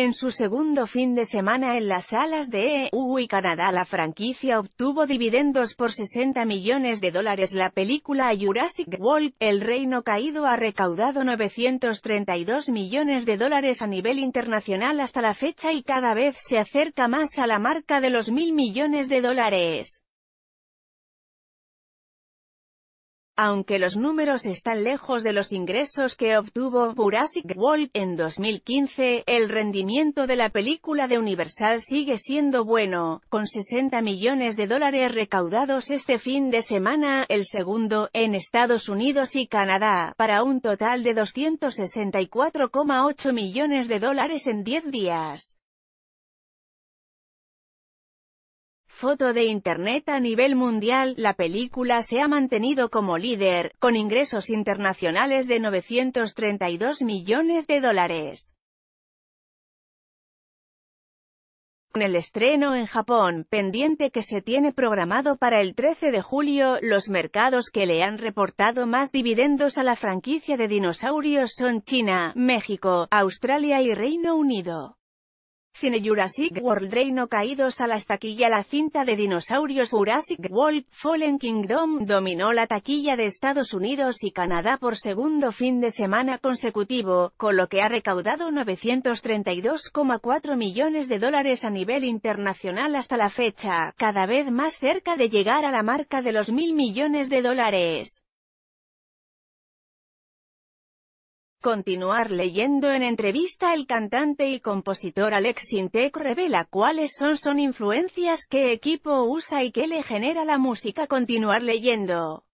En su segundo fin de semana en las salas de EU y Canadá la franquicia obtuvo dividendos por 60 millones de dólares. La película Jurassic World, El Reino Caído ha recaudado 932 millones de dólares a nivel internacional hasta la fecha y cada vez se acerca más a la marca de los mil millones de dólares. Aunque los números están lejos de los ingresos que obtuvo Jurassic World en 2015, el rendimiento de la película de Universal sigue siendo bueno, con 60 millones de dólares recaudados este fin de semana, el segundo, en Estados Unidos y Canadá, para un total de 264,8 millones de dólares en 10 días. foto de Internet a nivel mundial, la película se ha mantenido como líder, con ingresos internacionales de 932 millones de dólares. Con el estreno en Japón, pendiente que se tiene programado para el 13 de julio, los mercados que le han reportado más dividendos a la franquicia de dinosaurios son China, México, Australia y Reino Unido. Cine Jurassic World Reino Caídos a la taquilla La cinta de dinosaurios Jurassic World Fallen Kingdom dominó la taquilla de Estados Unidos y Canadá por segundo fin de semana consecutivo, con lo que ha recaudado 932,4 millones de dólares a nivel internacional hasta la fecha, cada vez más cerca de llegar a la marca de los mil millones de dólares. Continuar leyendo en entrevista el cantante y compositor Alex Sintek revela cuáles son son influencias, qué equipo usa y qué le genera la música. Continuar leyendo.